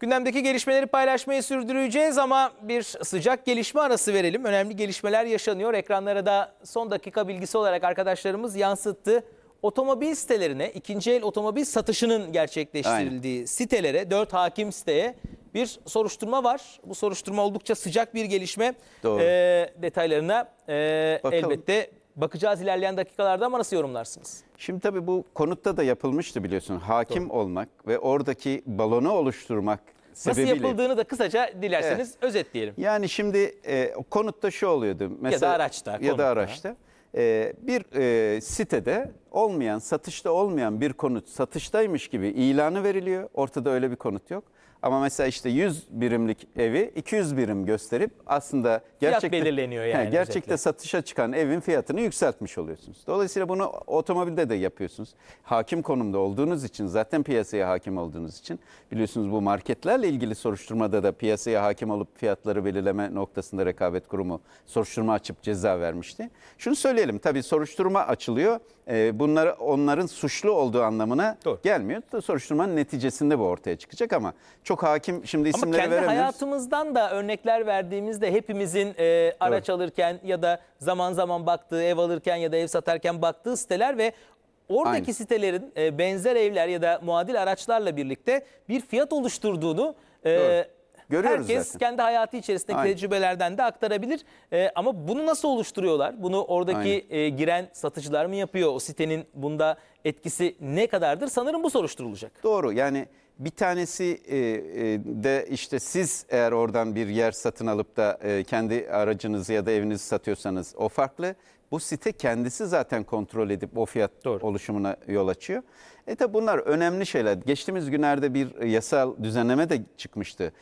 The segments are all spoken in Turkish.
Gündemdeki gelişmeleri paylaşmayı sürdüreceğiz ama bir sıcak gelişme arası verelim. Önemli gelişmeler yaşanıyor. Ekranlara da son dakika bilgisi olarak arkadaşlarımız yansıttı. Otomobil sitelerine, ikinci el otomobil satışının gerçekleştirildiği Aynen. sitelere, 4 hakim siteye bir soruşturma var. Bu soruşturma oldukça sıcak bir gelişme. Doğru. E, detaylarına e, elbette bakacağız ilerleyen dakikalarda ama nasıl yorumlarsınız? Şimdi tabii bu konutta da yapılmıştı biliyorsun. Hakim Doğru. olmak ve oradaki balonu oluşturmak sebebiyle. Nasıl yapıldığını da kısaca dilerseniz evet. özetleyelim. Yani şimdi e, konutta şu oluyordu. Mesela, ya da araçta. Ya konutta. da araçta. E, bir e, sitede olmayan, satışta olmayan bir konut satıştaymış gibi ilanı veriliyor. Ortada öyle bir konut yok. Ama mesela işte 100 birimlik evi 200 birim gösterip aslında gerçekte, Fiyat belirleniyor yani. He, gerçekte özetle. satışa çıkan evin fiyatını yükseltmiş oluyorsunuz. Dolayısıyla bunu otomobilde de yapıyorsunuz. Hakim konumda olduğunuz için zaten piyasaya hakim olduğunuz için biliyorsunuz bu marketlerle ilgili soruşturmada da piyasaya hakim olup fiyatları belirleme noktasında rekabet kurumu soruşturma açıp ceza vermişti. Şunu söyleyelim tabii soruşturma açılıyor. Ee, Bunları onların suçlu olduğu anlamına Doğru. gelmiyor. Soruşturmanın neticesinde bu ortaya çıkacak ama çok hakim şimdi isimleri veremiyoruz. Ama kendi veremiyoruz. hayatımızdan da örnekler verdiğimizde hepimizin e, araç evet. alırken ya da zaman zaman baktığı ev alırken ya da ev satarken baktığı siteler ve oradaki Aynı. sitelerin e, benzer evler ya da muadil araçlarla birlikte bir fiyat oluşturduğunu e, Görüyoruz Herkes zaten. kendi hayatı içerisindeki Aynen. tecrübelerden de aktarabilir. E, ama bunu nasıl oluşturuyorlar? Bunu oradaki e, giren satıcılar mı yapıyor? O sitenin bunda etkisi ne kadardır sanırım bu soruşturulacak. Doğru yani bir tanesi e, e, de işte siz eğer oradan bir yer satın alıp da e, kendi aracınızı ya da evinizi satıyorsanız o farklı. Bu site kendisi zaten kontrol edip o fiyat Doğru. oluşumuna yol açıyor. E tabi bunlar önemli şeyler. Geçtiğimiz günlerde bir yasal düzenleme de çıkmıştı.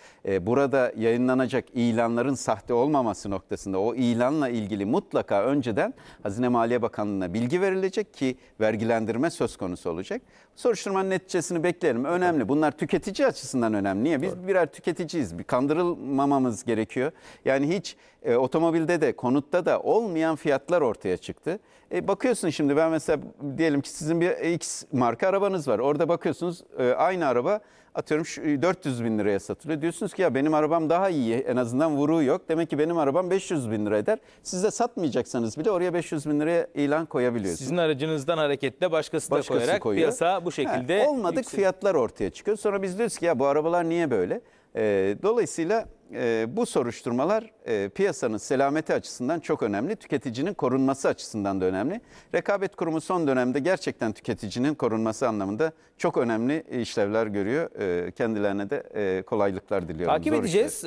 burada yayınlanacak ilanların sahte olmaması noktasında o ilanla ilgili mutlaka önceden Hazine Maliye Bakanlığı'na bilgi verilecek ki vergilendirme söz konusu olacak. Soruşturmanın neticesini beklerim. Önemli. Bunlar tüketici açısından önemli. Niye? Biz Doğru. birer tüketiciyiz. Bir kandırılmamamız gerekiyor. Yani hiç e, otomobilde de konutta da olmayan fiyatlar ortaya çıktı. E, bakıyorsun şimdi ben mesela diyelim ki sizin bir X marka arabanız var. Orada bakıyorsunuz e, aynı araba atıyorum 400 e, bin liraya satılıyor. Diyorsunuz ki ya benim arabam daha iyi en azından vuruğu yok. Demek ki benim arabam 500 bin lira eder. Siz de satmayacaksanız bile oraya 500 bin liraya ilan koyabiliyorsunuz. Sizin aracınızdan hareketle başkası başkası da başkası koyarak koyuyor. piyasa bu şekilde... Ha, olmadık yüksel... fiyatlar ortaya çıkıyor. Sonra biz diyoruz ki ya bu arabalar niye böyle? E, dolayısıyla e, bu soruşturmalar e, piyasanın selameti açısından çok önemli. Tüketicinin korunması açısından da önemli. Rekabet Kurumu son dönemde gerçekten tüketicinin korunması anlamında çok önemli işlevler görüyor. E, kendilerine de e, kolaylıklar diliyorum. Takip Zor edeceğiz. Işler.